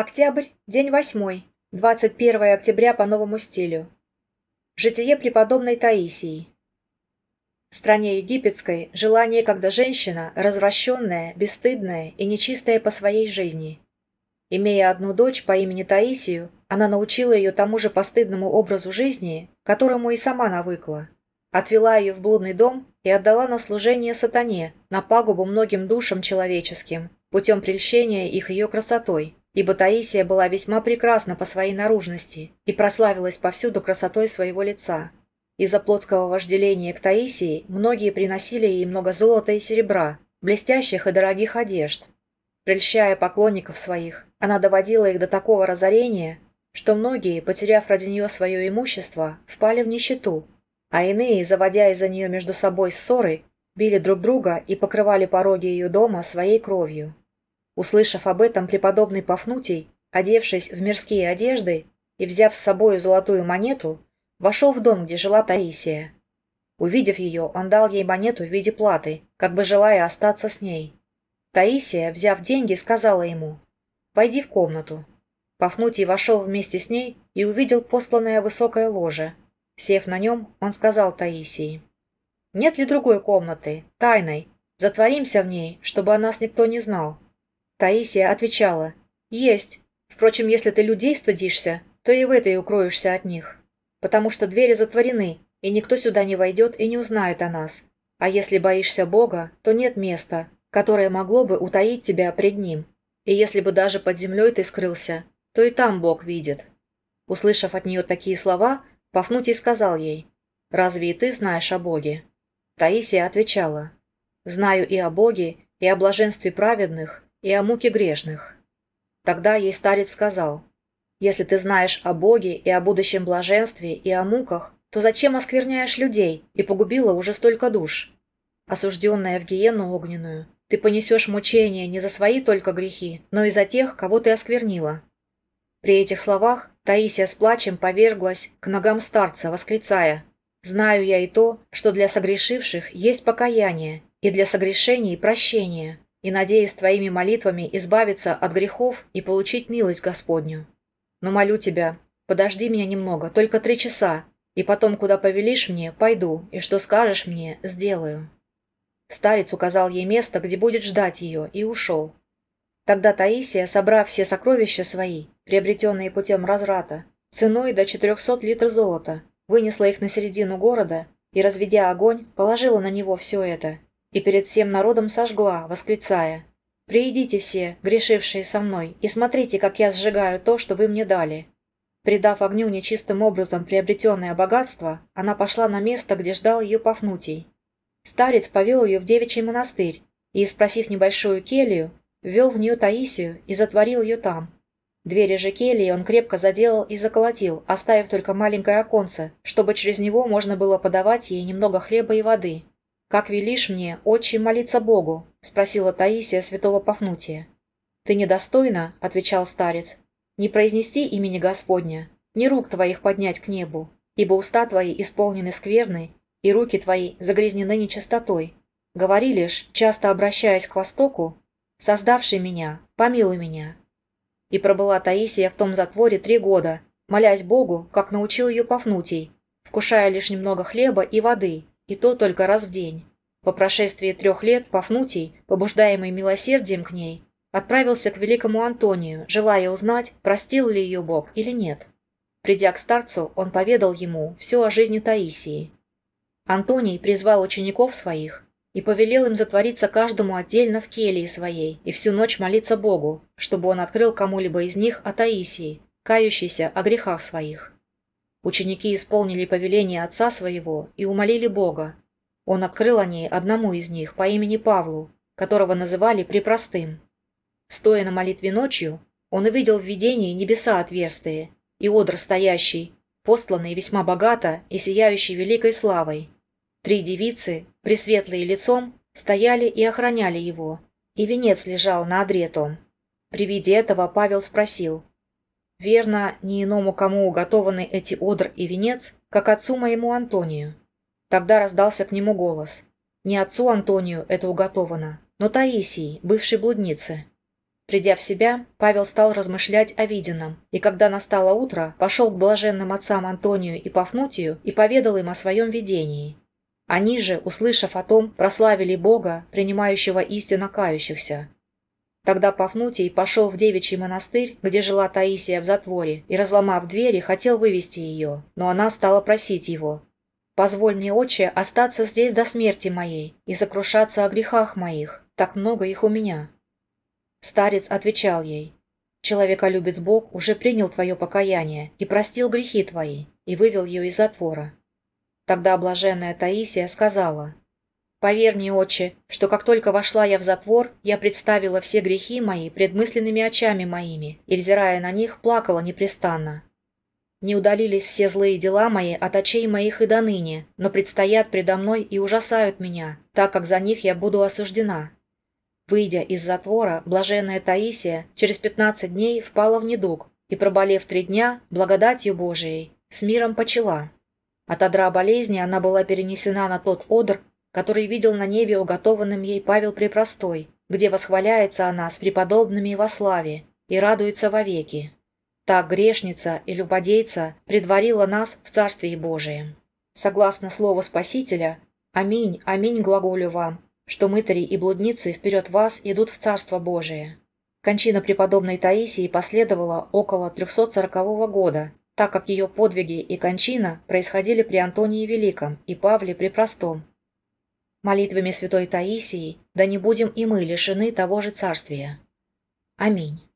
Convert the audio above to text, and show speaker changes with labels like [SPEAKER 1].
[SPEAKER 1] Октябрь, день восьмой, 21 октября по новому стилю. Житие преподобной Таисии. В стране египетской желание, когда женщина, развращенная, бесстыдная и нечистая по своей жизни. Имея одну дочь по имени Таисию, она научила ее тому же постыдному образу жизни, которому и сама навыкла. Отвела ее в блудный дом и отдала на служение сатане, на пагубу многим душам человеческим, путем прельщения их ее красотой, ибо Таисия была весьма прекрасна по своей наружности и прославилась повсюду красотой своего лица. Из-за плотского вожделения к Таисии многие приносили ей много золота и серебра, блестящих и дорогих одежд. Прельщая поклонников своих, она доводила их до такого разорения, что многие, потеряв ради нее свое имущество, впали в нищету, а иные, заводя из-за нее между собой ссоры, били друг друга и покрывали пороги ее дома своей кровью. Услышав об этом, преподобный Пафнутий, одевшись в мирские одежды и взяв с собою золотую монету, вошел в дом, где жила Таисия. Увидев ее, он дал ей монету в виде платы, как бы желая остаться с ней. Таисия, взяв деньги, сказала ему «Пойди в комнату». Пафнутий вошел вместе с ней и увидел посланное высокое ложе. Сев на нем, он сказал Таисии «Нет ли другой комнаты, тайной? Затворимся в ней, чтобы о нас никто не знал». Таисия отвечала. «Есть. Впрочем, если ты людей стыдишься, то и в этой укроешься от них. Потому что двери затворены, и никто сюда не войдет и не узнает о нас. А если боишься Бога, то нет места, которое могло бы утаить тебя пред Ним. И если бы даже под землей ты скрылся, то и там Бог видит». Услышав от нее такие слова, Пафнутий сказал ей, «Разве и ты знаешь о Боге?» Таисия отвечала, «Знаю и о Боге, и о блаженстве праведных, и о муке грешных. Тогда ей старец сказал, «Если ты знаешь о Боге и о будущем блаженстве и о муках, то зачем оскверняешь людей и погубила уже столько душ? Осужденная в гиену огненную, ты понесешь мучения не за свои только грехи, но и за тех, кого ты осквернила». При этих словах Таисия с плачем поверглась к ногам старца, восклицая, «Знаю я и то, что для согрешивших есть покаяние, и для согрешений прощение, и надеюсь твоими молитвами избавиться от грехов и получить милость Господню. Но молю тебя, подожди меня немного, только три часа, и потом, куда повелишь мне, пойду, и что скажешь мне, сделаю». Старец указал ей место, где будет ждать ее, и ушел. Тогда Таисия, собрав все сокровища свои, приобретенные путем разврата, ценой до 400 литров золота, вынесла их на середину города и, разведя огонь, положила на него все это и перед всем народом сожгла, восклицая «Приидите все, грешившие со мной, и смотрите, как я сжигаю то, что вы мне дали». Придав огню нечистым образом приобретенное богатство, она пошла на место, где ждал ее Пафнутий. Старец повел ее в девичий монастырь и, спросив небольшую келью, ввел в нее Таисию и затворил ее там. Двери же келии он крепко заделал и заколотил, оставив только маленькое оконце, чтобы через него можно было подавать ей немного хлеба и воды. «Как велишь мне, отче, молиться Богу?» – спросила Таисия святого Пафнутия. «Ты недостойна», – отвечал старец, – «не произнести имени Господня, ни рук твоих поднять к небу, ибо уста твои исполнены скверной, и руки твои загрязнены нечистотой. Говори лишь, часто обращаясь к Востоку, «Создавший меня, помилуй меня». И пробыла Таисия в том затворе три года, молясь Богу, как научил ее Пафнутий, вкушая лишь немного хлеба и воды – и то только раз в день. По прошествии трех лет Пафнутий, побуждаемый милосердием к ней, отправился к великому Антонию, желая узнать, простил ли ее Бог или нет. Придя к старцу, он поведал ему все о жизни Таисии. Антоний призвал учеников своих и повелел им затвориться каждому отдельно в келии своей и всю ночь молиться Богу, чтобы он открыл кому-либо из них о Таисии, кающейся о грехах своих. Ученики исполнили повеление отца своего и умолили Бога. Он открыл о ней одному из них по имени Павлу, которого называли Препростым. Стоя на молитве ночью, он увидел в видении небеса отверстые и одр стоящий, посланный весьма богато и сияющий великой славой. Три девицы, пресветлые лицом, стояли и охраняли его, и венец лежал на одре том. При виде этого Павел спросил, Верно, не иному кому уготованы эти одр и венец, как отцу моему Антонию. Тогда раздался к нему голос. Не отцу Антонию это уготовано, но Таисии, бывшей блуднице. Придя в себя, Павел стал размышлять о виденном, и когда настало утро, пошел к блаженным отцам Антонию и Пафнутию и поведал им о своем видении. Они же, услышав о том, прославили Бога, принимающего истинно кающихся, Тогда Пафнутий пошел в девичий монастырь, где жила Таисия в затворе, и, разломав двери, хотел вывести ее, но она стала просить его. «Позволь мне, отче, остаться здесь до смерти моей и сокрушаться о грехах моих, так много их у меня». Старец отвечал ей, «Человеколюбец Бог уже принял твое покаяние и простил грехи твои, и вывел ее из затвора». Тогда блаженная Таисия сказала, Поверь мне, отче, что как только вошла я в затвор, я представила все грехи мои предмысленными очами моими и, взирая на них, плакала непрестанно. Не удалились все злые дела мои от очей моих и до ныне, но предстоят предо мной и ужасают меня, так как за них я буду осуждена». Выйдя из затвора, блаженная Таисия через пятнадцать дней впала в недуг и, проболев три дня, благодатью Божией, с миром почела. От одра болезни она была перенесена на тот одр, который видел на небе уготованным ей Павел Препростой, где восхваляется она с преподобными во славе и радуется вовеки. Так грешница и любодейца предварила нас в Царстве Божием. Согласно слову Спасителя, «Аминь, аминь глаголю вам, что мытари и блудницы вперед вас идут в Царство Божие». Кончина преподобной Таисии последовала около 340 года, так как ее подвиги и кончина происходили при Антонии Великом и Павле Препростом, Молитвами святой Таисии да не будем и мы лишены того же царствия. Аминь.